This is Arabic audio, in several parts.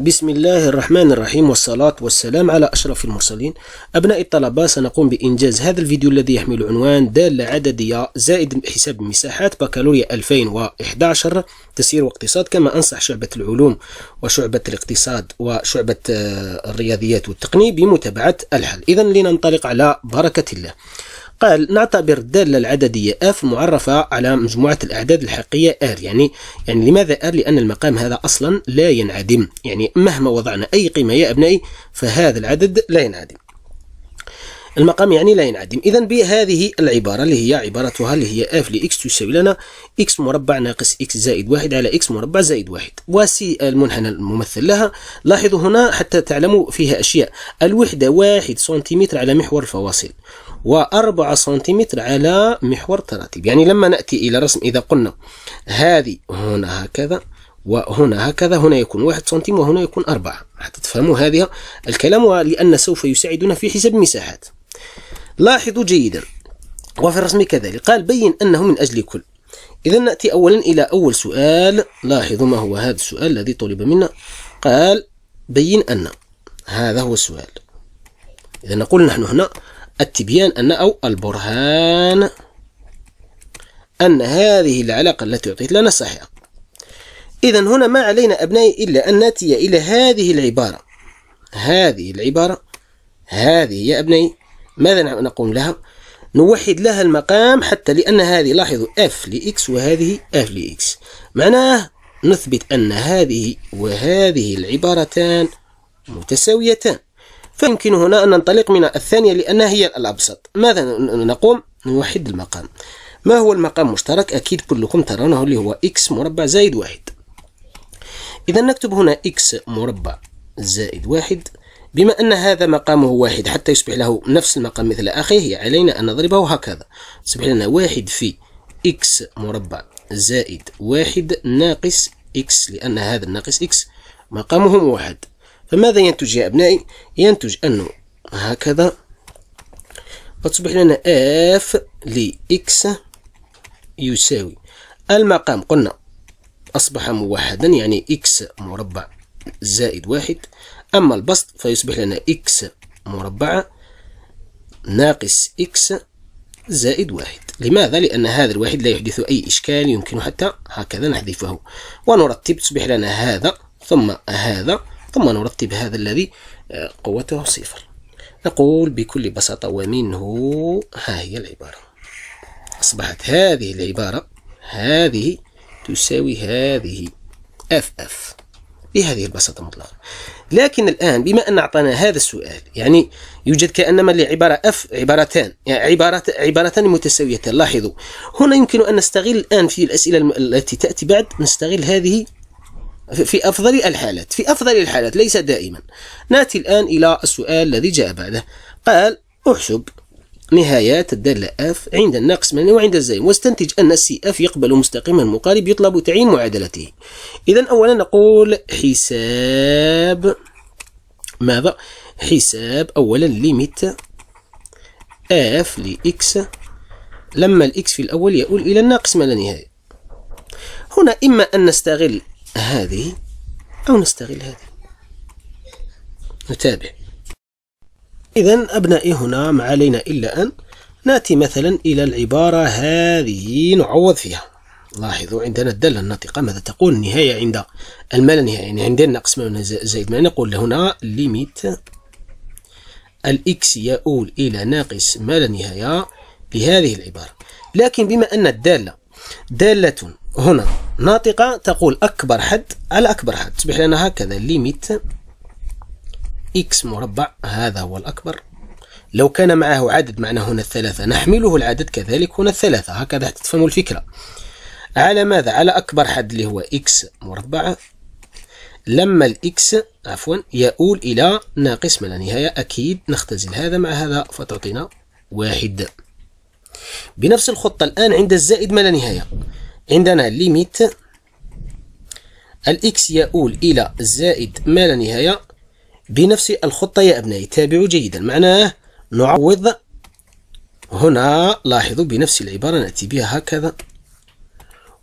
بسم الله الرحمن الرحيم والصلاة والسلام على أشرف المرسلين أبناء الطلبة سنقوم بإنجاز هذا الفيديو الذي يحمل عنوان دالة عددية زائد حساب المساحات بكالوريا 2011 تسيير واقتصاد كما أنصح شعبة العلوم وشعبة الاقتصاد وشعبة الرياضيات والتقني بمتابعة الحل إذا لننطلق على بركة الله قال نعتبر الدالة العددية f معرفة على مجموعة الأعداد الحقيقية r يعني يعني لماذا r لأن المقام هذا أصلا لا ينعدم يعني مهما وضعنا أي قيمة يا أبنائي فهذا العدد لا ينعدم المقام يعني لا ينعدم إذا بهذه العبارة اللي هي عبارتها اللي هي f لx تساوي لنا x مربع ناقص x زائد واحد على x مربع زائد واحد وسي المنحنى الممثل لها لاحظوا هنا حتى تعلموا فيها أشياء الوحدة واحد سنتيمتر على محور الفواصل و4 سنتيمتر على محور تراتيب يعني لما نأتي إلى رسم إذا قلنا هذه هنا هكذا وهنا هكذا هنا يكون واحد سنتيم وهنا يكون أربعة حتى تفهموا هذا الكلام لأن سوف يساعدنا في حساب المساحات لاحظوا جيدا وفي الرسم كذلك قال بين أنه من أجل كل إذا نأتي أولا إلى أول سؤال لاحظوا ما هو هذا السؤال الذي طلب منا قال بين أن هذا هو السؤال إذا نقول نحن هنا التبيان أن أو البرهان أن هذه العلاقة التي أعطيت لنا صحيحة إذا هنا ما علينا أبنائي إلا أن نأتي إلى هذه العبارة هذه العبارة هذه يا أبنائي ماذا نقوم لها؟ نوحد لها المقام حتى لأن هذه لاحظوا f لإكس وهذه f لإكس معناه نثبت أن هذه وهذه العبارتان متساويتان فيمكن هنا أن ننطلق من الثانية لأنها هي الأبسط ماذا نقوم؟ نوحد المقام ما هو المقام المشترك؟ أكيد كلكم ترونه اللي هو x مربع زائد واحد إذا نكتب هنا x مربع زائد واحد بما أن هذا مقامه واحد حتى يصبح له نفس المقام مثل أخيه علينا أن نضربه هكذا يصبح لنا واحد في x مربع زائد واحد ناقص x لأن هذا الناقص x مقامه واحد فماذا ينتج يا أبنائي ينتج أنه هكذا وتصبح لنا اف لإكس يساوي المقام قلنا أصبح موحدا يعني إكس مربع زائد واحد أما البسط فيصبح لنا إكس مربع ناقص إكس زائد واحد لماذا؟ لأن هذا الواحد لا يحدث أي إشكال يمكن حتى هكذا نحذفه ونرتب تصبح لنا هذا ثم هذا ثم نرتب هذا الذي آه، قوته صفر نقول بكل بساطة ومنه ها هي العبارة أصبحت هذه العبارة هذه تساوي هذه اف اف بهذه البساطة مطلقة لكن الآن بما أن أعطانا هذا السؤال يعني يوجد كأنما لعبارة أف عبارتان يعني عبارة عبارتان متساويتان لاحظوا هنا يمكن أن نستغل الآن في الأسئلة التي تأتي بعد نستغل هذه في أفضل الحالات في أفضل الحالات ليس دائما نأتي الآن إلى السؤال الذي جاء بعده قال احسب نهايات الدالة اف عند النقص من وعند الزائد واستنتج أن السي اف يقبل مستقيما مقارب يطلب تعيين معادلته إذا أولا نقول حساب ماذا؟ حساب أولا ليميت اف لإكس لما الإكس في الأول يؤول إلى الناقص ما لا نهاية هنا إما أن نستغل هذه أو نستغل هذه نتابع إذا أبنائي هنا ما علينا إلا أن نأتي مثلا إلى العبارة هذه نعوض فيها لاحظوا عندنا الدالة الناطقة ماذا تقول النهاية عند المال النهاية يعني عندنا النقص ما زائد ما نقول هنا ليميت الإكس يؤول إلى ناقص ما لا نهاية لهذه العبارة لكن بما أن الدالة دالة هنا ناطقة تقول أكبر حد على أكبر حد تصبح لنا هكذا ليميت إكس مربع هذا هو الأكبر لو كان معه عدد معناه هنا الثلاثة نحمله العدد كذلك هنا الثلاثة هكذا تفهموا الفكرة على ماذا؟ على أكبر حد اللي هو إكس مربع لما الإكس عفوا يؤول إلى ناقص من النهاية أكيد نختزل هذا مع هذا فتعطينا واحد بنفس الخطة الآن عند الزائد ما لا نهاية عندنا ليميت الإكس يؤول إلى زائد ما لا نهاية بنفس الخطة يا أبنائي تابعوا جيدا معناه نعوض هنا لاحظوا بنفس العبارة نأتي بها هكذا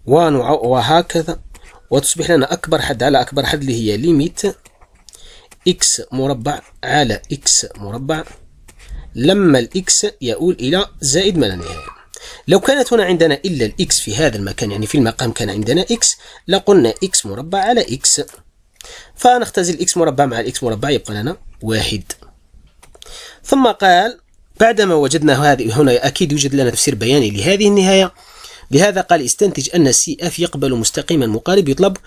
وهكذا وتصبح لنا أكبر حد على أكبر حد اللي هي ليميت إكس مربع على إكس مربع لما الإكس يؤول إلى زائد ما لا نهاية لو كانت هنا عندنا إلا الإكس في هذا المكان يعني في المقام كان عندنا إكس لقلنا إكس مربع على إكس فنختزل إكس مربع مع الإكس مربع يبقى لنا واحد ثم قال بعدما وجدنا هذه هنا أكيد يوجد لنا تفسير بياني لهذه النهاية لهذا قال استنتج أن سي اف يقبل مستقيما مقارب يطلب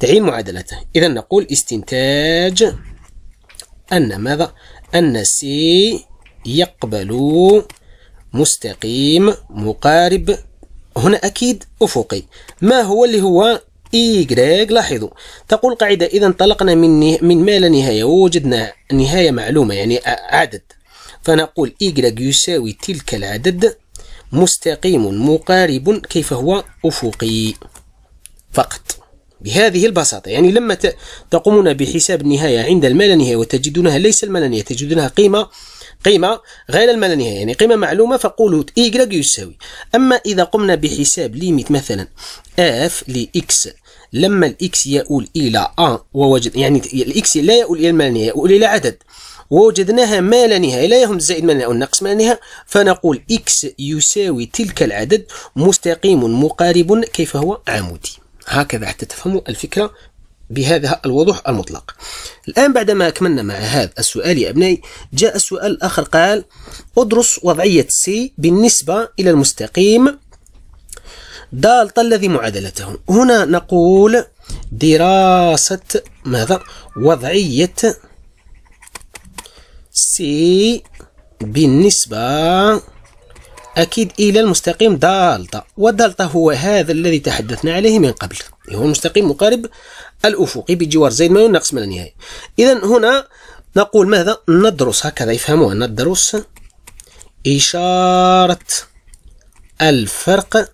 تعيين معادلته إذا نقول استنتاج أن ماذا؟ أن سي يقبل مستقيم مقارب هنا أكيد أفقي ما هو اللي هو إيجريك لاحظوا تقول قاعدة إذا انطلقنا من من ما لا نهاية ووجدنا نهاية معلومة يعني عدد فنقول إيجريك يساوي تلك العدد مستقيم مقارب كيف هو أفقي فقط بهذه البساطة يعني لما تقومون بحساب النهاية عند المال نهاية وتجدونها ليس المال نهاية تجدونها قيمة قيمة غير الملنية يعني قيمة معلومة فقولوا y يساوي أما إذا قمنا بحساب ليميت مثلا اف لاكس لما الإكس يؤول إلى ان ووجد يعني الإكس لا يؤول إلى الملنية يؤول إلى عدد ووجدناها ما لا نهاية لا يهم الزائد ما لا أو النقص ما لا نهاية فنقول إكس يساوي تلك العدد مستقيم مقارب كيف هو عمودي هكذا حتى تفهموا الفكرة بهذا الوضوح المطلق الآن بعدما أكملنا مع هذا السؤال يا أبنائي جاء السؤال الآخر قال ادرس وضعية سي بالنسبة إلى المستقيم دالتا الذي معادلته هنا نقول دراسة ماذا وضعية سي بالنسبة أكيد إلى المستقيم دالتا ودالتا هو هذا الذي تحدثنا عليه من قبل هو المستقيم مقارب الأفقي بجوار زين ما ينقص من النهاية إذا هنا نقول ماذا ندرس هكذا يفهموها ندرس إشارة الفرق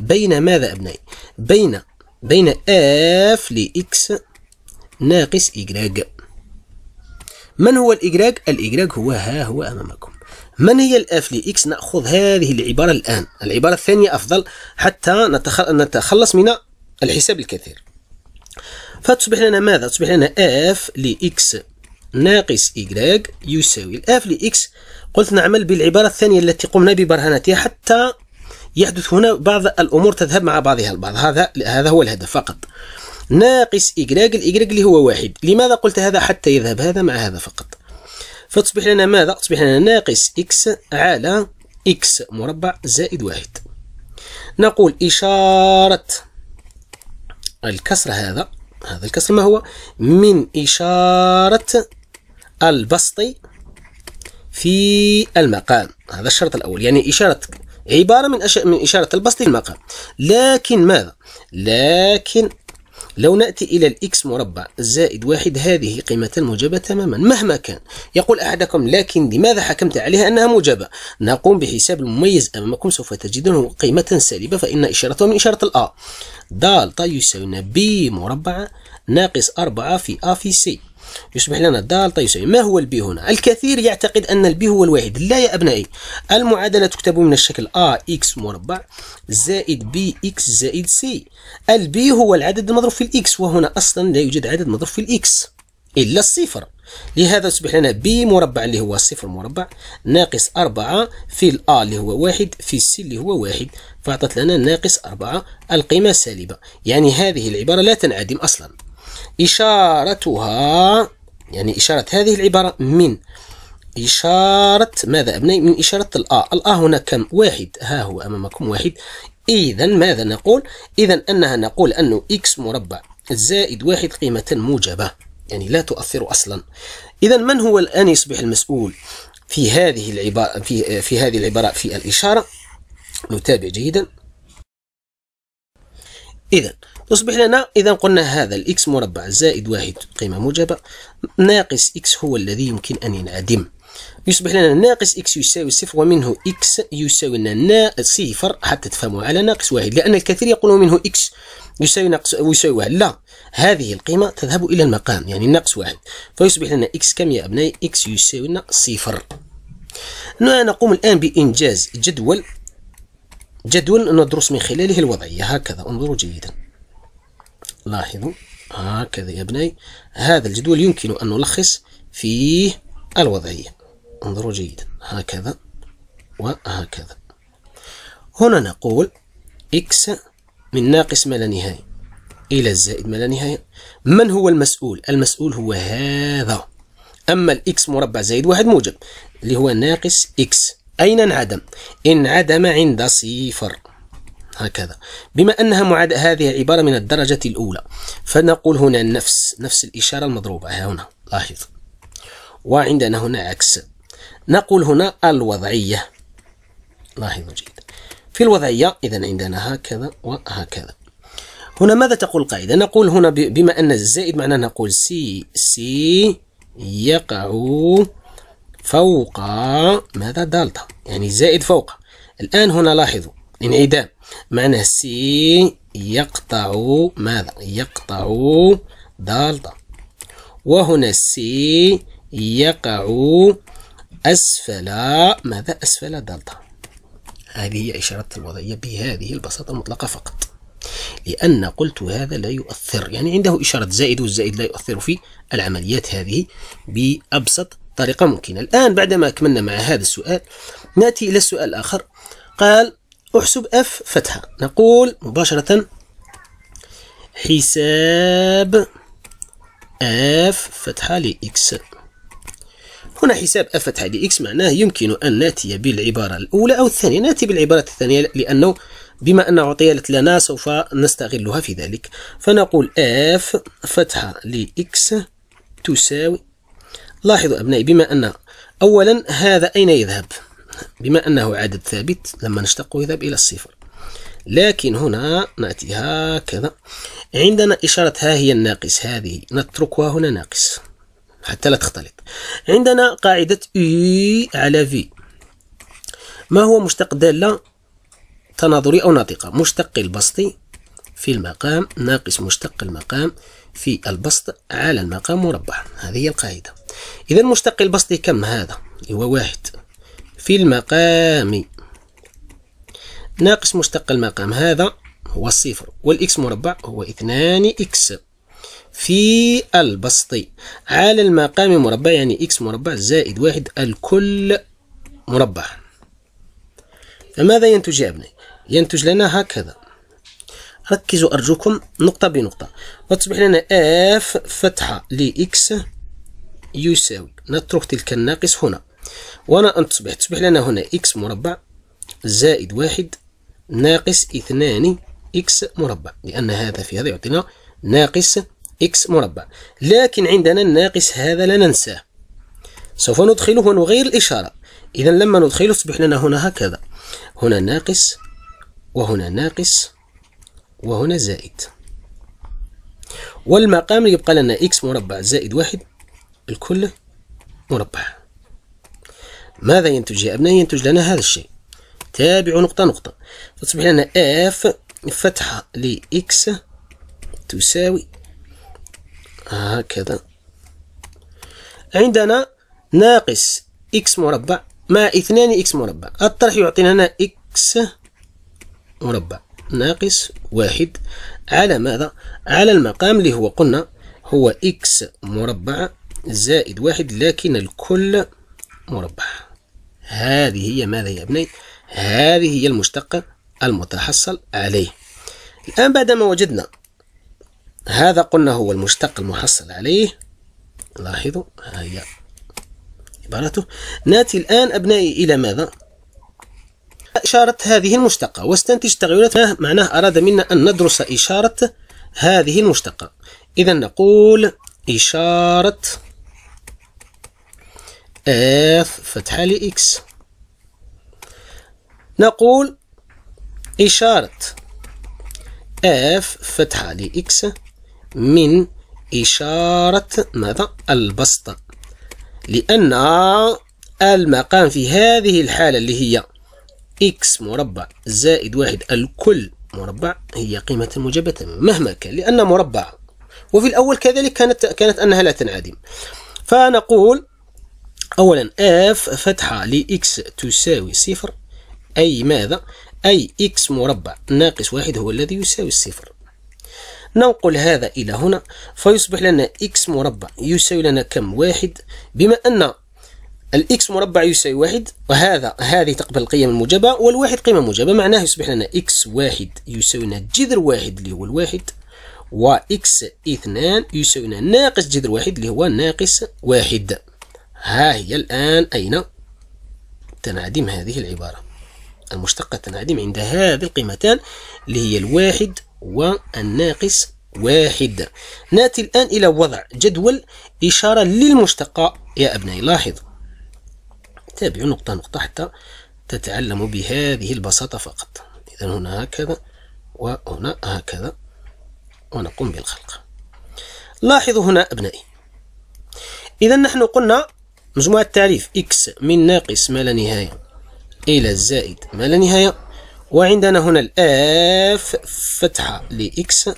بين ماذا أبنائي بين بين اف لإكس ناقص إجراج من هو الإجراج؟ الإجراج هو ها هو أمامكم من هي الآف لإكس نأخذ هذه العبارة الآن العبارة الثانية أفضل حتى نتخلص من الحساب الكثير فتصبح لنا ماذا؟ تصبح لنا اف لإكس ناقص y يساوي الاف لإكس قلت نعمل بالعبارة الثانية التي قمنا ببرهنتها حتى يحدث هنا بعض الأمور تذهب مع بعضها البعض هذا هذا هو الهدف فقط ناقص y الإيكغيك اللي هو واحد لماذا قلت هذا حتى يذهب هذا مع هذا فقط فتصبح لنا ماذا تصبح لنا ناقص إكس على إكس مربع زائد واحد نقول إشارة الكسر هذا هذا الكسر ما هو من إشارة البسط في المقام هذا الشرط الأول يعني إشارة عبارة من, أش... من إشارة البسط في المقام لكن ماذا لكن لو نأتي إلى الإكس مربع زائد واحد هذه قيمة موجبة تماما مهما كان يقول أحدكم لكن لماذا حكمت عليها أنها موجبة نقوم بحساب المميز أمامكم سوف تجدونه قيمة سالبة فإن إشارته من إشارة الأ دالتا طيب، يساوي ب مربع ناقص أربعة في أ في سي يصبح لنا دالتا يساوي طيب ما هو البي هنا الكثير يعتقد أن البي هو الواحد لا يا أبنائي المعادلة تكتب من الشكل a x مربع زائد b x زائد c البي هو العدد المضروب في الإكس وهنا أصلا لا يوجد عدد مضروب في الإكس إلا الصفر لهذا يصبح لنا بي مربع اللي هو صفر مربع ناقص أربعة في الأ اللي هو واحد في السي اللي هو واحد فأعطت لنا ناقص أربعة القيمة سالبة يعني هذه العبارة لا تنعدم أصلا إشارتها يعني إشارة هذه العبارة من إشارة ماذا أبنائي من إشارة الآ آه. الآ آه هنا كم واحد ها هو أمامكم واحد إذا ماذا نقول إذا أنها نقول أنه إكس مربع زائد واحد قيمة موجبة يعني لا تؤثر أصلا إذا من هو الآن يصبح المسؤول في هذه العبارة في في هذه العبارة في الإشارة نتابع جيدا إذا تصبح لنا إذا قلنا هذا الإكس مربع زائد واحد قيمة موجبة ناقص إكس هو الذي يمكن أن ينعدم يصبح لنا ناقص إكس يساوي صفر ومنه إكس يساوي لنا صفر حتى تفهموا على ناقص واحد لأن الكثير يقولون منه إكس يساوي ناقص يساوي واحد لا هذه القيمة تذهب إلى المقام يعني ناقص واحد فيصبح لنا إكس كم يا أبنائي إكس يساوي لنا صفر نقوم الآن بإنجاز جدول جدول ندرس من خلاله الوضعية هكذا انظروا جيدا لاحظوا هكذا يا بني هذا الجدول يمكن أن نلخص فيه الوضعية انظروا جيدا هكذا وهكذا هنا نقول إكس من ناقص ما لا نهاية إلى الزائد ما لا نهاية من هو المسؤول؟ المسؤول هو هذا أما الإكس مربع زائد واحد موجب اللي هو ناقص إكس أين انعدم؟ انعدم عند صفر هكذا بما أنها معاد هذه عبارة من الدرجة الأولى فنقول هنا نفس نفس الإشارة المضروبة ها هنا لاحظ وعندنا هنا عكس نقول هنا الوضعية لاحظوا جيد في الوضعية إذا عندنا هكذا وهكذا هنا ماذا تقول القاعدة نقول هنا بما أن الزائد معناه نقول سي سي يقع فوق ماذا دالتا يعني زائد فوق الآن هنا لاحظوا انعدام معنى سي يقطع ماذا يقطع دالتا وهنا سي يقع أسفل ماذا أسفل دالتا هذه هي إشارة الوضعية بهذه البساطة المطلقة فقط لأن قلت هذا لا يؤثر يعني عنده إشارة زائد والزائد لا يؤثر في العمليات هذه بأبسط طريقة ممكنة الآن بعدما أكملنا مع هذا السؤال نأتي إلى السؤال الآخر قال احسب اف فتحة نقول مباشرة حساب اف فتحة لإكس هنا حساب اف فتحة لإكس معناه يمكن أن نأتي بالعبارة الأولى أو الثانية نأتي بالعبارة الثانية لأنه بما أن عطيت لنا سوف نستغلها في ذلك فنقول اف فتحة لإكس تساوي لاحظوا أبنائي بما أن أولا هذا أين يذهب بما أنه عدد ثابت لما نشتقه يذهب إلى الصفر لكن هنا نأتي هكذا عندنا إشارة ها هي الناقص هذه نتركها هنا ناقص حتى لا تختلط عندنا قاعدة إي e على في ما هو مشتق دالة تناظري أو ناطقة مشتق البسطي في المقام ناقص مشتق المقام في البسط على المقام مربع هذه هي القاعدة إذا مشتق البسطي كم هذا هو واحد في المقام ناقص مشتق المقام هذا هو الصفر والإكس مربع هو اثنان إكس في البسط على المقام مربع يعني إكس مربع زائد واحد الكل مربع فماذا ينتج يا ابني؟ ينتج لنا هكذا ركزوا أرجوكم نقطة بنقطة وتصبح لنا اف فتحة لإكس يساوي نترك تلك الناقص هنا وأنا أن تصبح تصبح لنا هنا إكس مربع زائد واحد ناقص اثنان إكس مربع لأن هذا في هذا يعطينا ناقص إكس مربع لكن عندنا الناقص هذا لا ننساه سوف ندخله ونغير الإشارة إذا لما ندخله تصبح لنا هنا هكذا هنا ناقص وهنا ناقص وهنا زائد والمقام يبقى لنا إكس مربع زائد واحد الكل مربع ماذا ينتج يا أبنائي ينتج لنا هذا الشيء تابعوا نقطة نقطة تصبح لنا اف فتحة لإكس تساوي هكذا عندنا ناقص إكس مربع مع اثنان إكس مربع الطرح يعطينا هنا إكس مربع ناقص واحد على ماذا؟ على المقام اللي هو قلنا هو إكس مربع زائد واحد لكن الكل مربع هذه هي ماذا يا ابني؟ هذه هي المشتقة المتحصل عليه الآن بعدما وجدنا هذا قلنا هو المشتق المحصل عليه لاحظوا ها هي عبارته ناتي الآن أبنائي إلى ماذا؟ إشارة هذه المشتقة واستنتج تغيرات معناه أراد منا أن ندرس إشارة هذه المشتقة إذا نقول إشارة اف فتحة لإكس نقول إشارة اف فتحة لإكس من إشارة ماذا؟ البسطة لأن المقام في هذه الحالة اللي هي إكس مربع زائد واحد الكل مربع هي قيمة موجبة مهما كان لأن مربع وفي الأول كذلك كانت كانت أنها لا تنعدم فنقول أولا اف فتحة لإكس تساوي صفر أي ماذا؟ أي إكس مربع ناقص واحد هو الذي يساوي الصفر ننقل هذا إلى هنا فيصبح لنا إكس مربع يساوي لنا كم واحد بما أن الإكس مربع يساوي واحد وهذا هذه تقبل القيم الموجبة والواحد قيمة موجبة معناه يصبح لنا إكس واحد يساوي لنا جذر واحد اللي هو الواحد وإكس اثنان يساوي لنا ناقص جذر واحد اللي هو ناقص واحد ها هي الآن أين تنعدم هذه العبارة المشتقة تنعدم عند هذه القيمتان اللي هي الواحد والناقص واحد نأتي الآن إلى وضع جدول إشارة للمشتقة يا أبنائي لاحظ تابعوا نقطة نقطة حتى تتعلموا بهذه البساطة فقط إذا هنا هكذا وهنا هكذا ونقوم بالخلق لاحظوا هنا أبنائي إذا نحن قلنا مجموعة التعريف إكس من ناقص ما لا نهاية إلى زائد ما لا نهاية وعندنا هنا الآف فتحة لإكس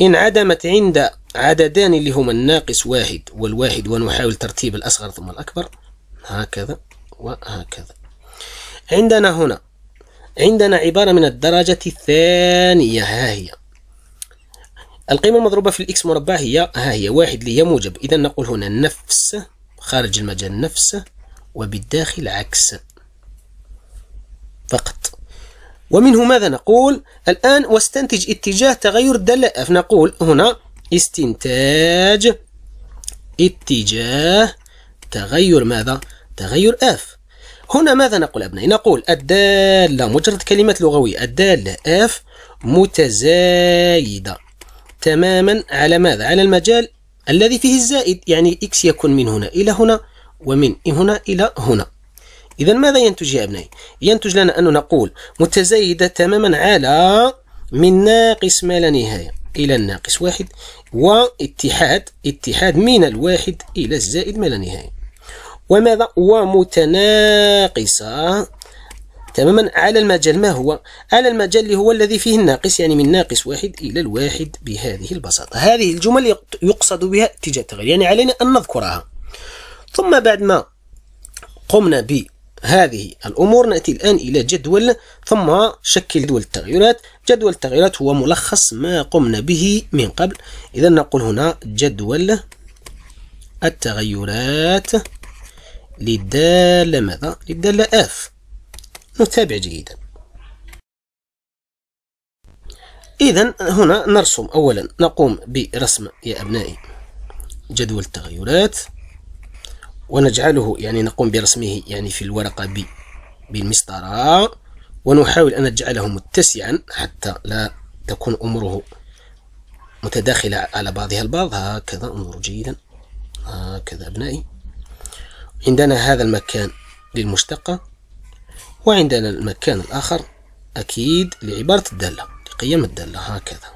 انعدمت عند عددان اللي هما الناقص واحد والواحد ونحاول ترتيب الأصغر ثم الأكبر هكذا وهكذا عندنا هنا عندنا عبارة من الدرجة الثانية ها هي القيمة المضروبة في الإكس مربع هي ها هي واحد اللي هي موجب إذا نقول هنا نفس خارج المجال نفسه وبالداخل عكس فقط ومنه ماذا نقول الآن واستنتج اتجاه تغير الدالة نقول هنا استنتاج اتجاه تغير ماذا تغير اف هنا ماذا نقول أبنائي نقول الدالة مجرد كلمة لغوية الدالة اف متزايدة تماما على ماذا على المجال الذي فيه الزائد يعني إكس يكون من هنا إلى هنا ومن هنا إلى هنا إذا ماذا ينتج يا أبنائي؟ ينتج لنا أن نقول متزايدة تماما على من ناقص ما لا نهاية إلى الناقص واحد واتحاد اتحاد من الواحد إلى الزائد ما لا نهاية وماذا؟ ومتناقصة تماما على المجال ما هو على المجال اللي هو الذي فيه الناقص يعني من ناقص واحد إلى الواحد بهذه البساطة هذه الجمل يقصد بها اتجاه التغير يعني علينا أن نذكرها ثم بعد ما قمنا ب هذه الأمور نأتي الآن إلى جدول ثم شكل دول التغيرات جدول التغيرات هو ملخص ما قمنا به من قبل إذا نقول هنا جدول التغيرات للدالة ماذا؟ للدالة اف نتابع جيدا إذا هنا نرسم أولا نقوم برسم يا أبنائي جدول التغيرات ونجعله يعني نقوم برسمه يعني في الورقة ب بالمسطرة ونحاول أن نجعله متسعا حتى لا تكون أمره متداخلة على بعضها البعض هكذا انظروا جيدا هكذا أبنائي عندنا هذا المكان للمشتقة وعندنا المكان الآخر أكيد لعبارة الدالة لقيم الدالة هكذا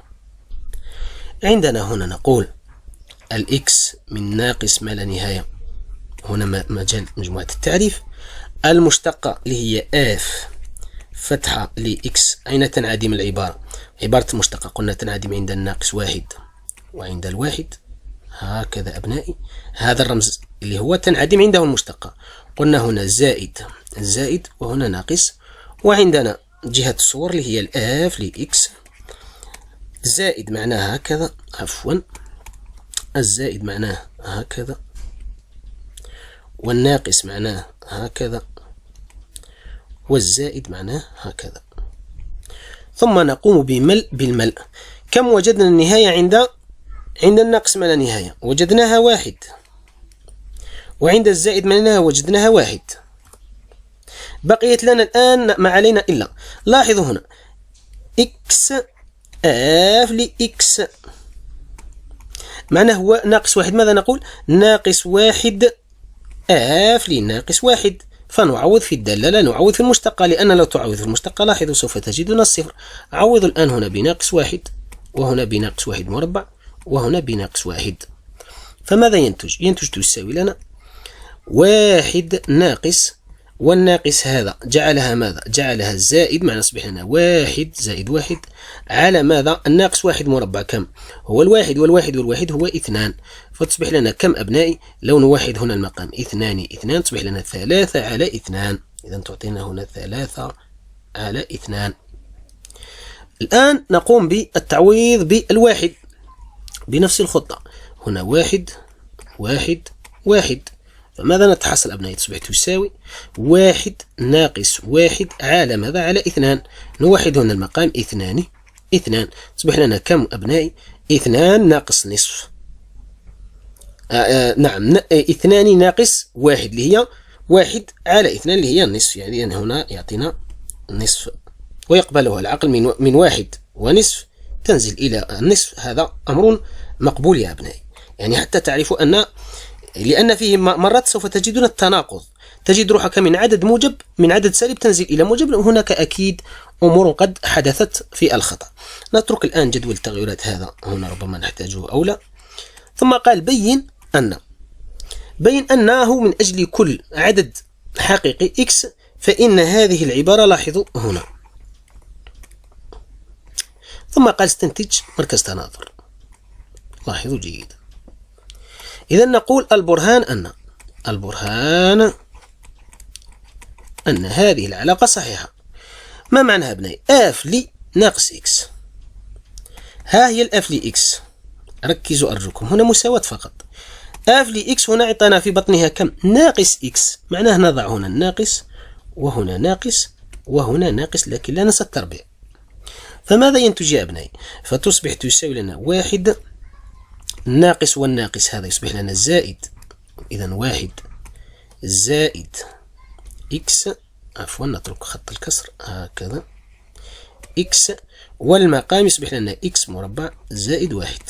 عندنا هنا نقول الإكس من ناقص ما لا نهاية هنا مجال مجموعة التعريف المشتقة اللي هي اف فتحة لإكس أين تنعدم العبارة عبارة المشتقة قلنا تنعدم عند الناقص واحد وعند الواحد هكذا أبنائي هذا الرمز اللي هو تنعدم عنده المشتقة قلنا هنا زائد زائد وهنا ناقص وعندنا جهة الصور اللي هي الآف لإكس زائد معناه هكذا عفوا الزائد معناه هكذا والناقص معناه هكذا والزائد معناه هكذا ثم نقوم بملء بالملء كم وجدنا النهاية عند عند الناقص ما لا نهاية وجدناها واحد وعند الزائد ما لا نهاية وجدناها واحد بقيت لنا الآن ما علينا إلا لاحظوا هنا إكس اف لإكس معناه هو ناقص واحد ماذا نقول ناقص واحد اف لناقص واحد فنعوض في الدالة لا نعوض في المشتقة لأن لو تعوض في المشتقة لاحظوا سوف تجدون الصفر عوض الآن هنا بناقص واحد وهنا بناقص واحد مربع وهنا بناقص واحد فماذا ينتج؟ ينتج تساوي لنا واحد ناقص والناقص هذا جعلها ماذا جعلها الزائد معنا أصبح لنا واحد زائد واحد على ماذا الناقص واحد مربع كم هو الواحد والواحد والواحد هو اثنان فتصبح لنا كم أبنائي لون واحد هنا المقام اثنان اثنان تصبح لنا ثلاثة على اثنان إذا تعطينا هنا ثلاثة على اثنان الآن نقوم بالتعويض بالواحد بنفس الخطة هنا واحد واحد واحد فماذا نتحصل أبنائي تصبح تساوي واحد ناقص واحد على ماذا على اثنان نوحد هنا المقام اثنان اثنان تصبح لنا كم أبنائي اثنان ناقص نصف آآ آه، آآ آه، نعم آه، اثنان ناقص واحد اللي هي واحد على اثنان اللي هي النصف يعني أن هنا يعطينا نصف ويقبلها العقل من من واحد ونصف تنزل إلى النصف هذا أمر مقبول يا أبنائي يعني حتى تعرفوا أن لأن فيه مرات سوف تجدون التناقض تجد روحك من عدد موجب من عدد سالب تنزل إلى موجب هناك أكيد أمور قد حدثت في الخطأ نترك الآن جدول التغيرات هذا هنا ربما نحتاجه أو لا ثم قال بين أن بين أنه من أجل كل عدد حقيقي إكس فإن هذه العبارة لاحظوا هنا ثم قال استنتج مركز تناظر لاحظوا جيدا إذا نقول البرهان أن البرهان أن هذه العلاقة صحيحة ما معناها أبنائي اف لي ناقص اكس ها هي الاف لي اكس ركزوا أرجوكم هنا مساواة فقط اف لي اكس هنا عطانا في بطنها كم ناقص اكس معناه نضع هنا الناقص وهنا ناقص وهنا ناقص لكن لا ننسى التربيع فماذا ينتج يا أبنائي فتصبح تساوي لنا واحد الناقص والناقص هذا يصبح لنا زائد إذا واحد زائد إكس عفوا نترك خط الكسر هكذا إكس والمقام يصبح لنا إكس مربع زائد واحد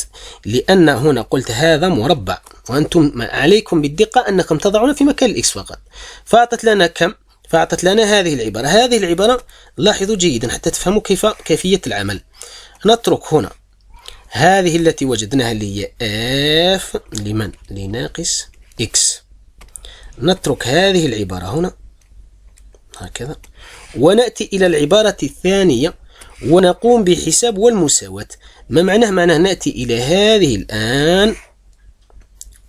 لأن هنا قلت هذا مربع وأنتم عليكم بالدقة أنكم تضعون في مكان الإكس فقط فأعطت لنا كم؟ فأعطت لنا هذه العبارة هذه العبارة لاحظوا جيدا حتى تفهموا كيف كيفية العمل نترك هنا هذه التي وجدناها اللي هي اف لمن لناقص اكس نترك هذه العبارة هنا هكذا ونأتي إلى العبارة الثانية ونقوم بحساب والمساواة ما معناه معناه نأتي إلى هذه الآن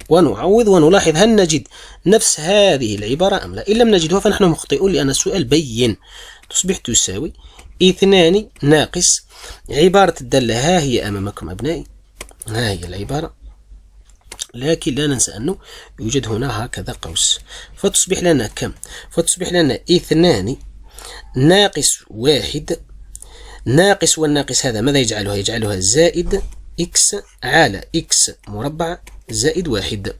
ونعوض ونلاحظ هل نجد نفس هذه العبارة أم لا إن لم نجدها فنحن مخطئون لأن السؤال بين تصبح تساوي اثنان ناقص عبارة الدالة ها هي أمامكم أبنائي ها هي العبارة لكن لا ننسى أنه يوجد هنا هكذا قوس فتصبح لنا كم فتصبح لنا اثنان ناقص واحد ناقص والناقص هذا ماذا يجعلها يجعلها زائد إكس على إكس مربع زائد واحد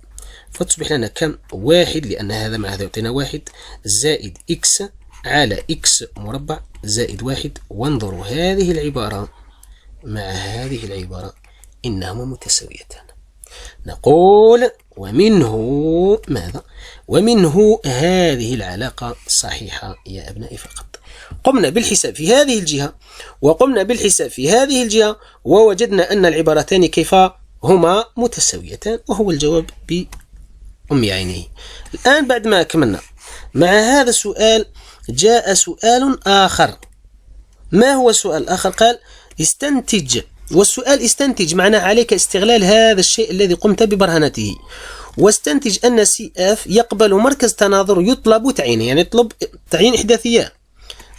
فتصبح لنا كم واحد لأن هذا مع هذا يعطينا واحد زائد إكس على إكس مربع زائد واحد وانظروا هذه العبارة مع هذه العبارة إنهما متساويتان نقول ومنه ماذا؟ ومنه هذه العلاقة صحيحة يا أبنائي فقط قمنا بالحساب في هذه الجهة وقمنا بالحساب في هذه الجهة ووجدنا أن العبارتان كيف هما متساويتان وهو الجواب بأم عينيه الآن بعد ما كملنا مع هذا السؤال جاء سؤال آخر ما هو السؤال الآخر قال استنتج والسؤال استنتج معناه عليك استغلال هذا الشيء الذي قمت ببرهنته واستنتج أن سي اف يقبل مركز تناظر يطلب تعيينه يعني يطلب تعيين إحداثية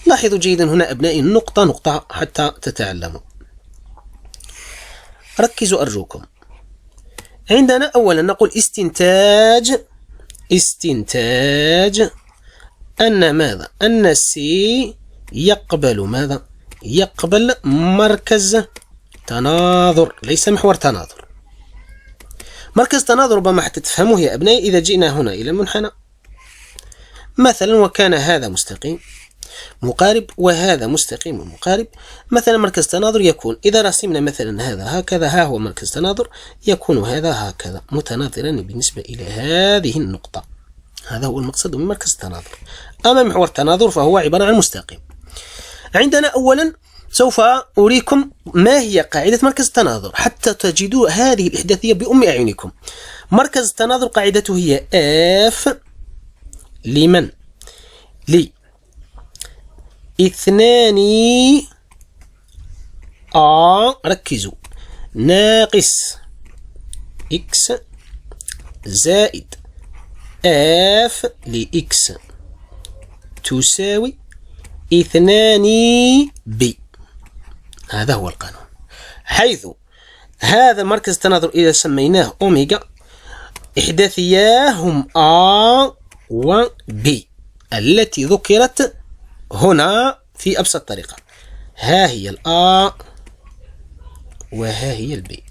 لاحظوا جيدا هنا أبنائي نقطة نقطة حتى تتعلموا ركزوا أرجوكم عندنا أولا نقول استنتاج استنتاج أن ماذا أن سي يقبل ماذا يقبل مركز تناظر ليس محور تناظر مركز تناظر ربما حتى تفهموه يا أبنائي إذا جئنا هنا إلى المنحنى مثلا وكان هذا مستقيم مقارب وهذا مستقيم مقارب مثلا مركز تناظر يكون إذا رسمنا مثلا هذا هكذا ها هو مركز تناظر يكون هذا هكذا متناظرا بالنسبة إلى هذه النقطة هذا هو المقصد من مركز التناظر أما محور التناظر فهو عبارة عن مستقيم عندنا أولا سوف أريكم ما هي قاعدة مركز التناظر حتى تجدوا هذه الإحداثية بأم أعينكم مركز التناظر قاعدته هي F لمن ل اثنان آ ركزوا ناقص X زائد اف لإكس تساوي اثنان بي هذا هو القانون حيث هذا مركز التناظر إذا سميناه أوميغا إحداثياهم أ و بي التي ذكرت هنا في أبسط طريقة ها هي الآ وها هي البي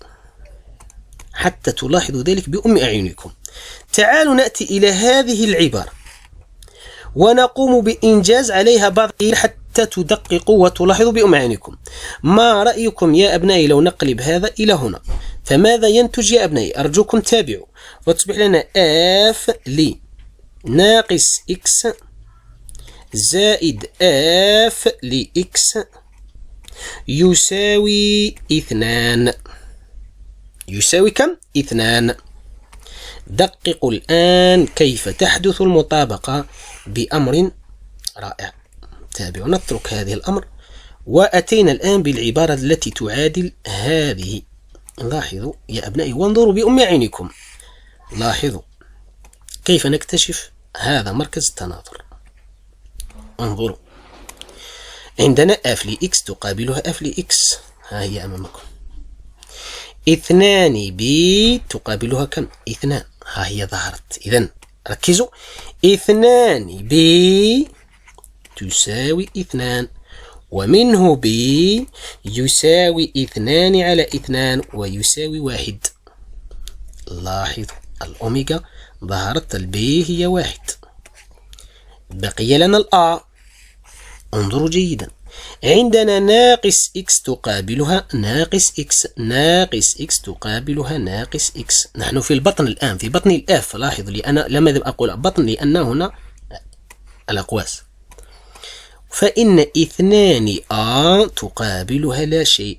حتى تلاحظوا ذلك بأم أعينكم تعالوا نأتي إلى هذه العبارة ونقوم بإنجاز عليها بعض حتى تدققوا وتلاحظوا بأمعانكم ما رأيكم يا أبنائي لو نقلب هذا إلى هنا فماذا ينتج يا أبنائي أرجوكم تابعوا وتصبح لنا اف لي ناقص إكس زائد اف لإكس يساوي اثنان يساوي كم؟ اثنان دققوا الآن كيف تحدث المطابقة بأمر رائع تابع نترك هذه الأمر وأتينا الآن بالعبارة التي تعادل هذه لاحظوا يا أبنائي وانظروا بأم عينكم لاحظوا كيف نكتشف هذا مركز التناظر انظروا عندنا اف لي اكس تقابلها اف لي اكس ها هي امامكم اثنان بي تقابلها كم اثنان ها هي ظهرت إذا ركزوا اثنان ب تساوي اثنان ومنه ب يساوي اثنان على اثنان ويساوي واحد لاحظوا الاوميجا ظهرت البي هي واحد بقي لنا الأ انظروا جيدا عندنا ناقص x تقابلها ناقص x ناقص x تقابلها ناقص x نحن في البطن الآن في بطن الأف لاحظ لي أنا لما أقول بطن لأن هنا الأقواس فإن اثنان آ تقابلها لا شيء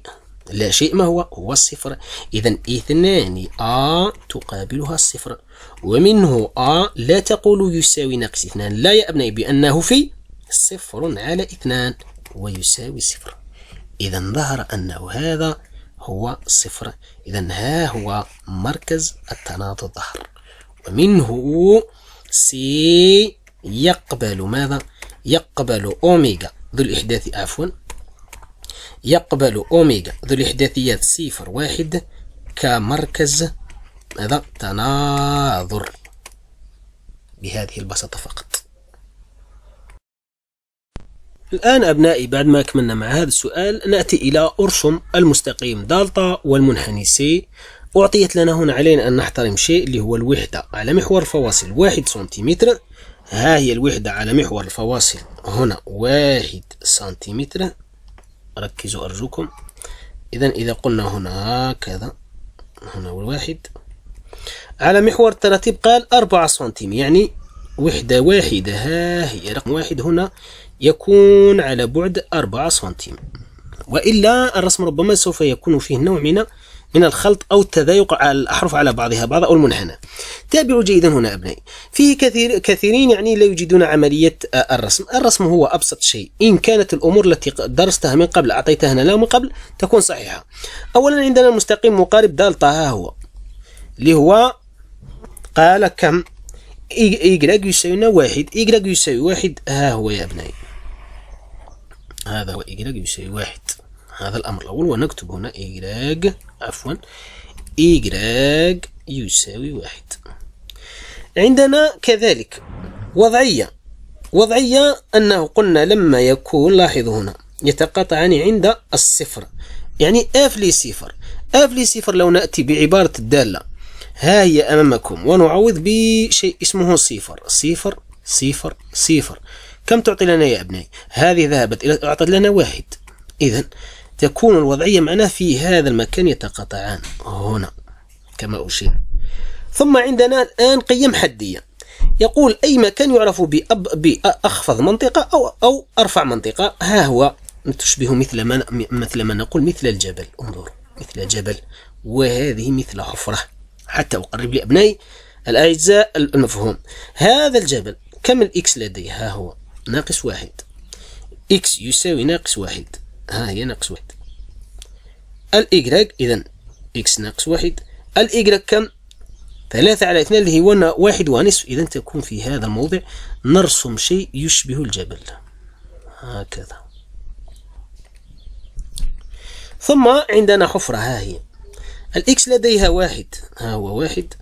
لا شيء ما هو هو الصفر إذا اثنان آ تقابلها الصفر ومنه آ لا تقول يساوي ناقص اثنان لا يا أبنائي بأنه في صفر على اثنان ويساوي صفر إذا ظهر أنه هذا هو صفر إذا ها هو مركز التناقض الظهر ومنه سي يقبل ماذا؟ يقبل أوميجا ذو الإحداث عفوا يقبل أوميجا ذو الإحداثيات صفر واحد كمركز ماذا؟ تناظر بهذه البساطة فقط الآن أبنائي بعد ما كملنا مع هذا السؤال نأتي إلى أرسم المستقيم دالتا والمنحني سي أعطيت لنا هنا علينا أن نحترم شيء اللي هو الوحدة على محور فواصل واحد سنتيمتر ها هي الوحدة على محور الفواصل هنا واحد سنتيمتر ركزوا أرجوكم إذا إذا قلنا هنا هكذا هنا الواحد على محور الترتيب قال أربعة سنتيم يعني وحدة واحدة ها هي رقم واحد هنا يكون على بعد 4 سنتيم وإلا الرسم ربما سوف يكون فيه نوع من من الخلط أو التضايق على الأحرف على بعضها بعض أو المنحنى تابعوا جيدا هنا أبنائي فيه كثير كثيرين يعني لا يجدون عملية الرسم الرسم هو أبسط شيء إن كانت الأمور التي درستها من قبل أعطيتها هنا لا من قبل تكون صحيحة أولا عندنا المستقيم مقارب دالتا ها هو اللي هو قال كم إيجراج يساوي واحد إيجراج يساوي واحد ها هو يا أبنائي هذا هو إيجراج يساوي واحد هذا الأمر الأول ونكتب هنا إيجراج عفوا إيجراج يساوي واحد عندنا كذلك وضعية وضعية أنه قلنا لما يكون لاحظوا هنا يتقاطعان عند الصفر يعني اف لي صفر اف لي صفر لو نأتي بعبارة الدالة ها هي أمامكم ونعوض بشيء اسمه صفر صفر صفر صفر كم تعطي لنا يا ابني هذه ذهبت إلى أعطت لنا واحد إذا تكون الوضعية معنا في هذا المكان يتقاطعان هنا كما أشير ثم عندنا الآن قيم حدية يقول أي مكان يعرف بأب بأخفض منطقة أو أو أرفع منطقة ها هو تشبه مثل ما مثل ما نقول مثل الجبل انظر مثل جبل وهذه مثل حفرة حتى أقرب لأبنائي الأجزاء المفهوم هذا الجبل كم الإكس لديه ها هو ناقص واحد إكس يساوي ناقص واحد ها هي ناقص واحد الإجراك إذا إكس ناقص واحد الإجراك كم؟ ثلاثة على اثنين اللي هو واحد ونصف إذا تكون في هذا الموضع نرسم شيء يشبه الجبل هكذا ثم عندنا حفرة ها هي الإكس لديها واحد ها هو واحد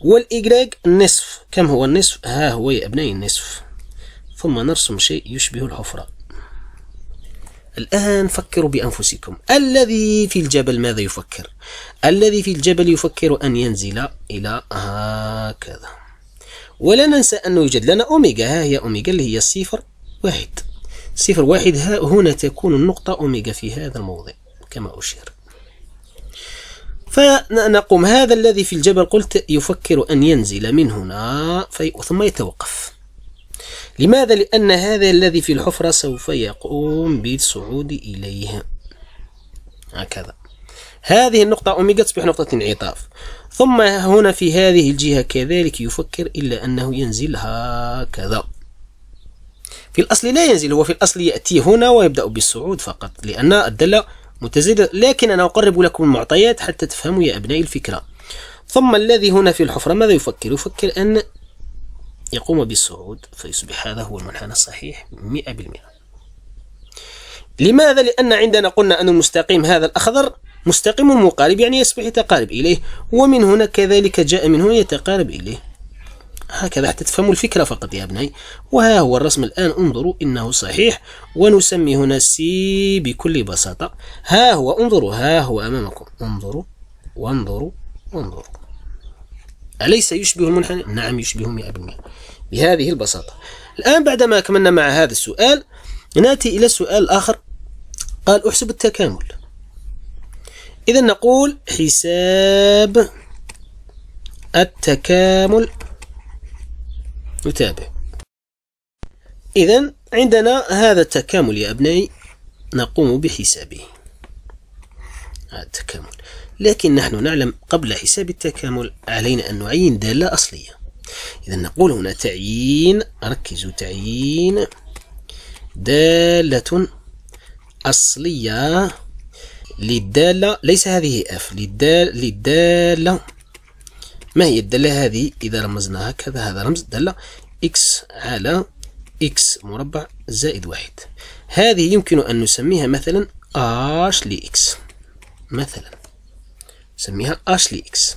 والإجراك نصف كم هو النصف؟ ها هو يا أبنائي النصف ثم نرسم شيء يشبه الحفرة الآن فكروا بأنفسكم الذي في الجبل ماذا يفكر الذي في الجبل يفكر أن ينزل إلى هكذا ولا ننسى أنه يوجد لنا أوميغا ها هي أوميغا اللي هي صفر واحد صفر واحد هنا تكون النقطة أوميغا في هذا الموضع كما أشير فنقوم هذا الذي في الجبل قلت يفكر أن ينزل من هنا في... ثم يتوقف لماذا؟ لأن هذا الذي في الحفرة سوف يقوم بالصعود إليها هكذا هذه النقطة أوميجا تصبح نقطة انعطاف ثم هنا في هذه الجهة كذلك يفكر إلا أنه ينزل هكذا في الأصل لا ينزل هو في الأصل يأتي هنا ويبدأ بالصعود فقط لأن الدالة متزيدة لكن أنا أقرب لكم المعطيات حتى تفهموا يا أبنائي الفكرة ثم الذي هنا في الحفرة ماذا يفكر؟ يفكر أن يقوم بالصعود فيصبح هذا هو المنحنى الصحيح 100% لماذا؟ لأن عندنا قلنا أن المستقيم هذا الأخضر مستقيم مقارب يعني يصبح يتقارب إليه ومن هنا كذلك جاء من هنا يتقارب إليه هكذا حتى تفهموا الفكرة فقط يا ابني وها هو الرسم الآن انظروا إنه صحيح ونسمي هنا سي بكل بساطة ها هو انظروا ها هو أمامكم انظروا وانظروا وانظروا أليس يشبه المنحنى؟ نعم يشبه 100% بهذه البساطة الآن بعدما أكملنا مع هذا السؤال نأتي إلى السؤال الآخر قال أحسب التكامل إذا نقول حساب التكامل نتابع إذا عندنا هذا التكامل يا أبنائي نقوم بحسابه هذا التكامل لكن نحن نعلم قبل حساب التكامل علينا أن نعين دالة أصلية إذا نقول هنا تعيين ركزوا تعيين دالة أصلية للدالة ليس هذه اف للدال للدالة ما هي الدالة هذه إذا رمزناها هكذا هذا رمز دالة إكس على إكس مربع زائد واحد هذه يمكن أن نسميها مثلا اش لإكس مثلا نسميها اش لإكس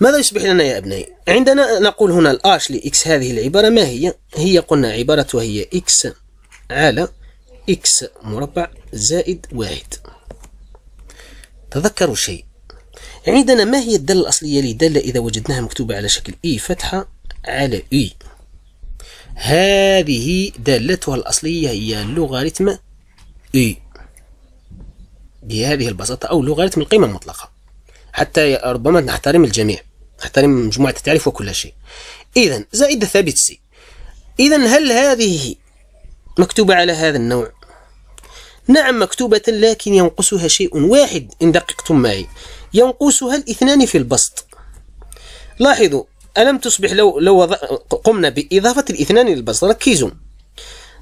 ماذا يصبح لنا يا أبنائي؟ عندنا نقول هنا الآش لإكس هذه العبارة ما هي؟ هي قلنا عبارتها هي إكس على إكس مربع زائد واحد تذكروا شيء عندنا ما هي الدالة الأصلية لدالة إذا وجدناها مكتوبة على شكل إي e فتحة على إي e؟ هذه دالتها الأصلية هي لوغاريتم إي e. بهذه البساطة أو لوغاريتم القيمة المطلقة حتى ربما نحترم الجميع احترم مجموعة التعريف وكل شيء إذا زائد ثابت سي إذا هل هذه مكتوبة على هذا النوع نعم مكتوبة لكن ينقصها شيء واحد إن دققتم معي ينقصها الاثنان في البسط لاحظوا ألم تصبح لو, لو قمنا بإضافة الاثنان للبسط ركزوا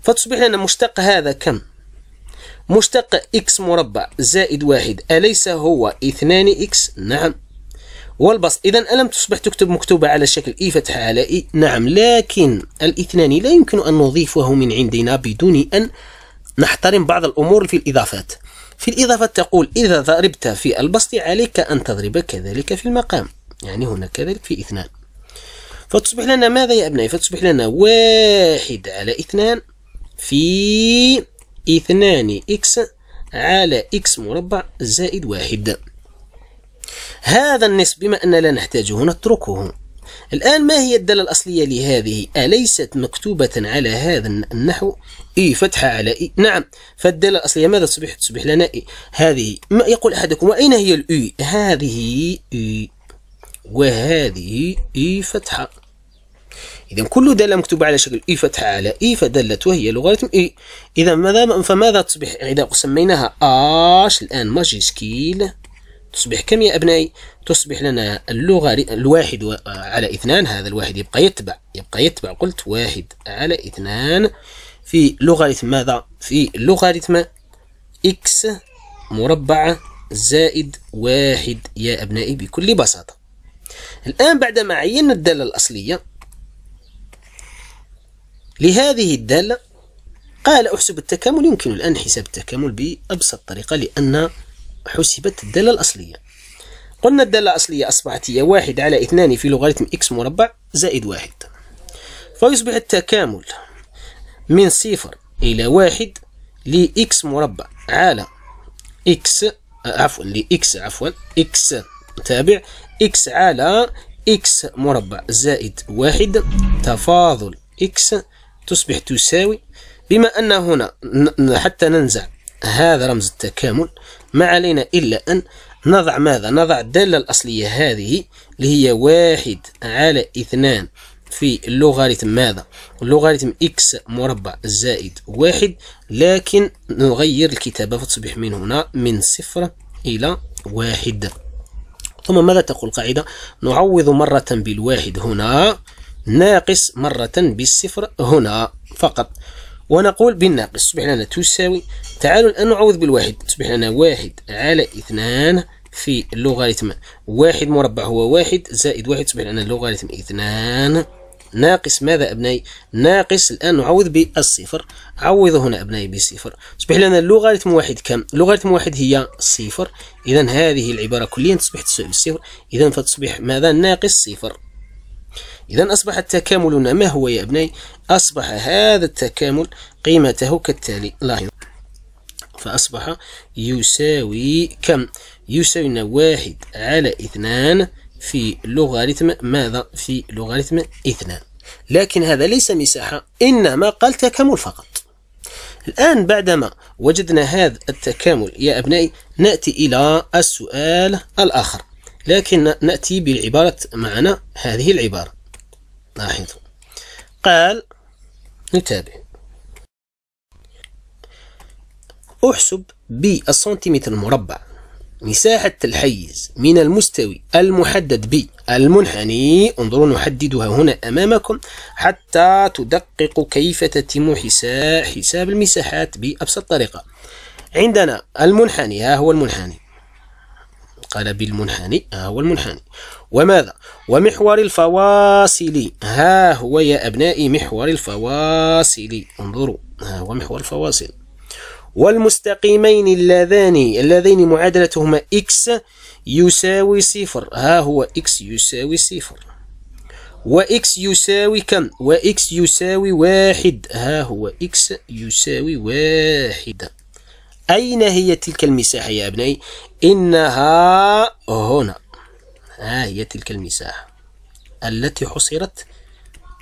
فتصبح لنا مشتق هذا كم مشتق x مربع زائد واحد أليس هو اثنان x نعم والبسط إذا ألم تصبح تكتب مكتوبة على شكل إي فتحة على إي نعم لكن الاثنان لا يمكن أن نضيفه من عندنا بدون أن نحترم بعض الأمور في الإضافات في الإضافة تقول إذا ضربت في البسط عليك أن تضرب كذلك في المقام يعني هنا كذلك في اثنان فتصبح لنا ماذا يا أبنائي فتصبح لنا واحد على اثنان في اثنان إكس على إكس مربع زائد واحد هذا النصف بما أننا لا نحتاجه نتركه الآن ما هي الدالة الأصلية لهذه أليست مكتوبة على هذا النحو إي فتحة على إي نعم فالدالة الأصلية ماذا تصبح تصبح لنا إي هذه ما يقول أحدكم وأين هي الإي هذه إي وهذه إي فتحة إذا كل دالة مكتوبة على شكل إي فتحة على إي فدلت وهي لوغاريتم إي إذا ماذا فماذا تصبح إذا سميناها آش الآن ماجيسكيل تصبح كم يا أبنائي تصبح لنا اللغة الواحد على اثنان هذا الواحد يبقى يتبع يبقى يتبع قلت واحد على اثنان في لوغاريتم ماذا في لوغاريتم إكس مربعة زائد واحد يا أبنائي بكل بساطة الآن بعدما عينا الدالة الأصلية لهذه الدالة قال أحسب التكامل يمكن الآن حساب التكامل بأبسط طريقة لأن حسبت الدالة الأصلية قلنا الدالة الأصلية أصبحت هي واحد على اثنان في لوغاريتم إكس مربع زائد واحد فيصبح التكامل من صفر إلى واحد لإكس مربع على إكس آه، عفوا لإكس عفوا إكس تابع إكس على إكس مربع زائد واحد تفاضل إكس تصبح تساوي بما أن هنا حتى ننزع هذا رمز التكامل ما علينا إلا أن نضع ماذا نضع الدالة الأصلية هذه اللي هي واحد على اثنان في اللوغاريتم ماذا اللوغاريتم إكس مربع زائد واحد لكن نغير الكتابة فتصبح من هنا من صفر إلى واحد ثم ماذا تقول القاعدة نعوض مرة بالواحد هنا ناقص مرة بالصفر هنا فقط ونقول بالناقص تصبح لنا تساوي تعالوا الآن نعوض بالواحد تصبح لنا واحد على اثنان في اللوغاريتم واحد مربع هو واحد زائد واحد تصبح لنا اللوغاريتم اثنان ناقص ماذا أبنائي ناقص الآن نعوض بالصفر عوض هنا أبنائي بصفر تصبح لنا اللوغاريتم واحد كم اللوغاريتم واحد هي صفر إذا هذه العبارة كليا تصبح تساوي بالصفر إذا فتصبح ماذا ناقص صفر إذا أصبح التكامل ما هو يا أبني أصبح هذا التكامل قيمته كالتالي لاحظ فأصبح يساوي كم يساوينا واحد على اثنان في لوغاريتم ماذا في لوغاريتم اثنان لكن هذا ليس مساحة إنما قال تكامل فقط الآن بعدما وجدنا هذا التكامل يا أبنائي نأتي إلى السؤال الآخر لكن نأتي بالعبارة معنا هذه العبارة لاحظوا قال نتابع احسب بالسنتيمتر المربع مساحة الحيز من المستوي المحدد ب المنحني انظروا نحددها هنا أمامكم حتى تدقق كيف تتم حساب المساحات بأبسط طريقة عندنا المنحني ها هو المنحني قال بالمنحني ها آه، هو المنحني وماذا ومحور الفواصل ها هو يا أبنائي محور الفواصل انظروا ها هو محور الفواصل والمستقيمين اللذان اللذين معادلتهما إكس يساوي صفر ها هو إكس يساوي صفر وإكس يساوي كم وإكس يساوي واحد ها هو إكس يساوي واحد أين هي تلك المساحة يا أبني؟ إنها هنا ها هي تلك المساحة التي حصرت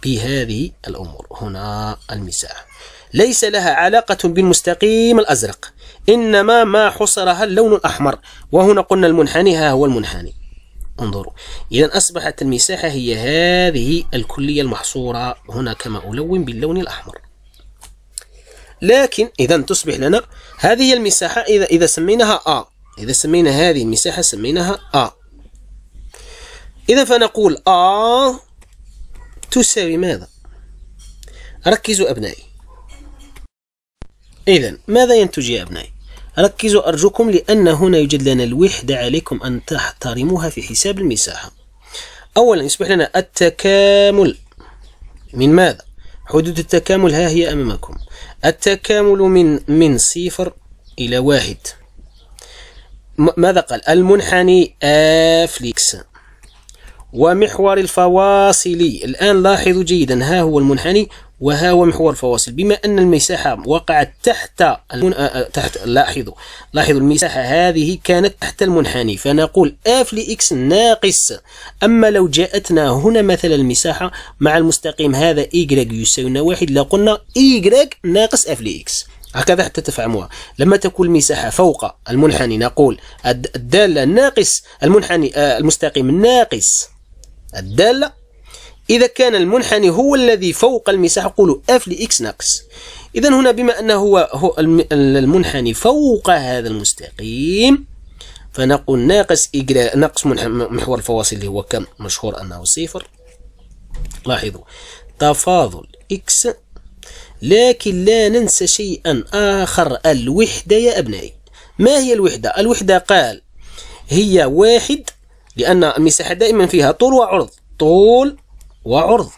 بهذه الأمور هنا المساحة ليس لها علاقة بالمستقيم الأزرق إنما ما حصرها اللون الأحمر وهنا قلنا المنحني ها هو المنحني انظروا إذا أصبحت المساحة هي هذه الكلية المحصورة هنا كما ألون باللون الأحمر لكن إذا تصبح لنا هذه المساحة إذا إذا سميناها ا إذا سمينا هذه المساحة سميناها ا إذا فنقول ا تساوي ماذا؟ ركزوا أبنائي إذا ماذا ينتج يا أبنائي؟ ركزوا أرجوكم لأن هنا يوجد لنا الوحدة عليكم أن تحترموها في حساب المساحة أولا يصبح لنا التكامل من ماذا؟ حدود التكامل ها هي أمامكم التكامل من من صفر إلى واحد ماذا قال المنحني أفليكس ومحور الفواصل الآن لاحظوا جيدا ها هو المنحني وها هو محور الفواصل بما أن المساحة وقعت تحت المن... آه، آه، تحت لاحظوا لاحظوا المساحة هذه كانت تحت المنحني فنقول اف لإكس ناقص أما لو جاءتنا هنا مثلا المساحة مع المستقيم هذا إيكغيك يساوي واحد لقلنا إيكغيك ناقص اف لإكس هكذا حتى تفهموها لما تكون المساحة فوق المنحني نقول الدالة ناقص المنحني آه، المستقيم ناقص الدالة إذا كان المنحني هو الذي فوق المساحة قولوا اف لإكس ناقص إذا هنا بما أنه هو, هو المنحني فوق هذا المستقيم فنقول ناقص إجراء ناقص محور الفواصل اللي هو كم مشهور أنه صفر لاحظوا تفاضل إكس لكن لا ننسى شيئا آخر الوحدة يا أبنائي ما هي الوحدة؟ الوحدة قال هي واحد لأن المساحة دائما فيها طول وعرض طول وعرض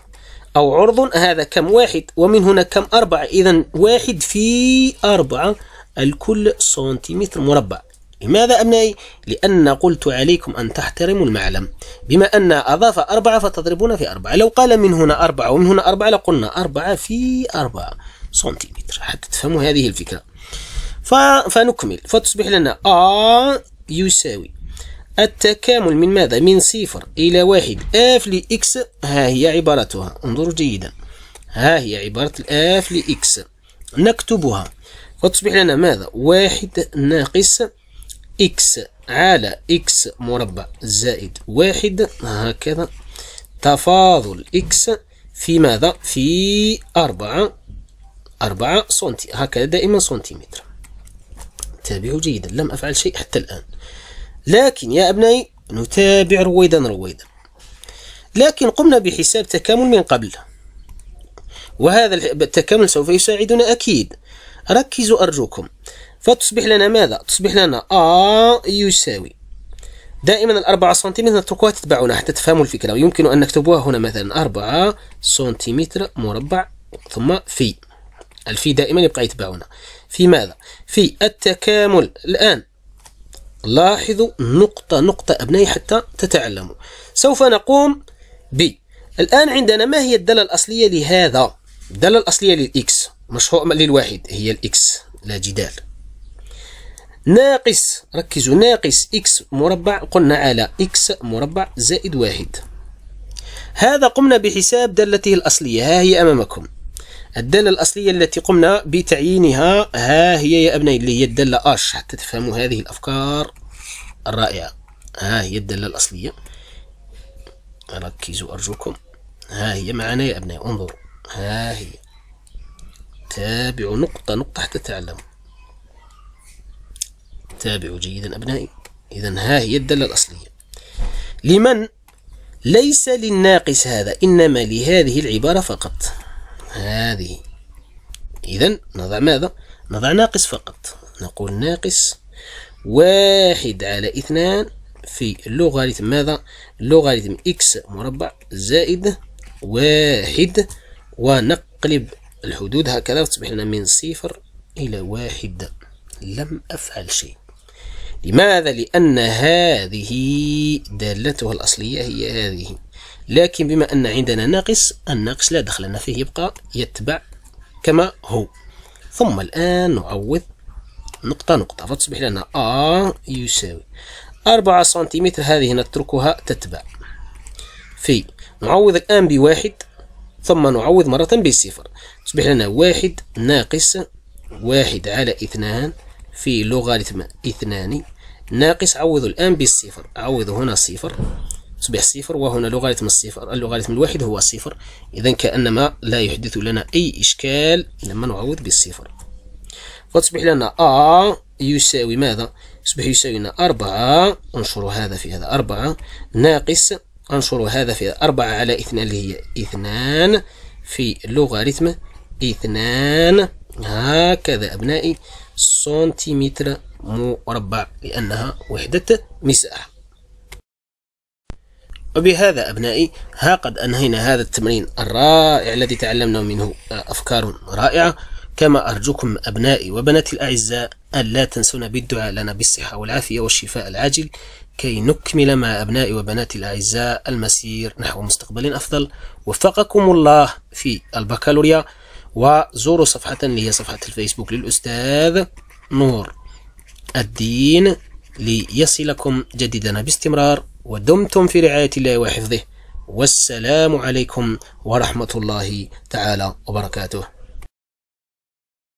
أو عرض هذا كم واحد ومن هنا كم أربعة إذا واحد في أربعة الكل سنتيمتر مربع لماذا أبنائي؟ لأن قلت عليكم أن تحترموا المعلم بما أن أضاف أربعة فتضربون في أربعة لو قال من هنا أربعة ومن هنا أربعة لقلنا أربعة في أربعة سنتيمتر حتى تفهموا هذه الفكرة فنكمل فتصبح لنا آ يساوي التكامل من ماذا؟ من صفر إلى واحد اف لإكس ها هي عبارتها انظروا جيدا ها هي عبارة الاف لإكس نكتبها وتصبح لنا ماذا؟ واحد ناقص إكس على إكس مربع زائد واحد هكذا تفاضل إكس في ماذا؟ في أربعة أربعة سنتي هكذا دائما سنتيمتر تابعوا جيدا لم أفعل شيء حتى الآن لكن يا أبنائي نتابع رويدا رويدا لكن قمنا بحساب تكامل من قبل وهذا التكامل سوف يساعدنا أكيد ركزوا أرجوكم فتصبح لنا ماذا؟ تصبح لنا آ يساوي دائما الأربعة سنتيمتر نتركها تتبعنا حتى تفهموا الفكرة ويمكن أن نكتبوها هنا مثلا أربعة سنتيمتر مربع ثم في الفي دائما يبقى يتبعنا في ماذا؟ في التكامل الآن لاحظوا نقطة نقطة أبنائي حتى تتعلموا سوف نقوم ب الآن عندنا ما هي الدالة الأصلية لهذا الدالة الأصلية للإكس مشروع للواحد هي الإكس لا جدال ناقص ركزوا ناقص إكس مربع قلنا على إكس مربع زائد واحد هذا قمنا بحساب دالته الأصلية ها هي أمامكم الدالة الأصلية التي قمنا بتعيينها ها هي يا أبنائي اللي هي الدالة أش حتى تفهموا هذه الأفكار الرائعة ها هي الدالة الأصلية ركزوا أرجوكم ها هي معنا يا أبنائي انظروا ها هي تابعوا نقطة نقطة حتى تعلموا تابعوا جيدا أبنائي إذا ها هي الدالة الأصلية لمن ليس للناقص هذا إنما لهذه العبارة فقط هذه إذا نضع ماذا؟ نضع ناقص فقط نقول ناقص واحد على اثنان في لوغاريتم ماذا؟ لوغاريتم إكس مربع زائد واحد ونقلب الحدود هكذا وتصبح لنا من صفر إلى واحد لم أفعل شيء لماذا؟ لأن هذه دالتها الأصلية هي هذه لكن بما أن عندنا ناقص الناقص لا دخل لنا فيه يبقى يتبع كما هو ثم الآن نعوض نقطة نقطة فتصبح لنا أ آه، يساوي أربعة سنتيمتر هذه نتركها تتبع في نعوض الآن بواحد ثم نعوض مرة بالصفر تصبح لنا واحد ناقص واحد على اثنان في لوغاريتم اثنان ناقص عوض الآن بالصفر عوض هنا صفر تصبح صفر وهنا لوغاريتم الصفر اللوغاريتم الواحد هو صفر إذا كأنما لا يحدث لنا أي إشكال لما نعوض بالصفر فتصبح لنا أ يساوي ماذا؟ يصبح يساوي لنا أربعة أنشر هذا في هذا أربعة ناقص أنشر هذا في 4 أربعة على اثنان اللي هي اثنان في لوغاريتم اثنان هكذا أبنائي سنتيمتر مربع لأنها وحدة مساحة وبهذا أبنائي ها قد أنهينا هذا التمرين الرائع الذي تعلمنا منه آه، أفكار رائعة كما أرجوكم أبنائي وبناتي الأعزاء ألا تنسونا بالدعاء لنا بالصحة والعافية والشفاء العاجل كي نكمل مع أبنائي وبناتي الأعزاء المسير نحو مستقبل أفضل وفقكم الله في البكالوريا وزوروا صفحة اللي هي صفحة الفيسبوك للأستاذ نور الدين ليصلكم جديدنا باستمرار ودمتم في رعاية الله وحفظه والسلام عليكم ورحمة الله تعالى وبركاته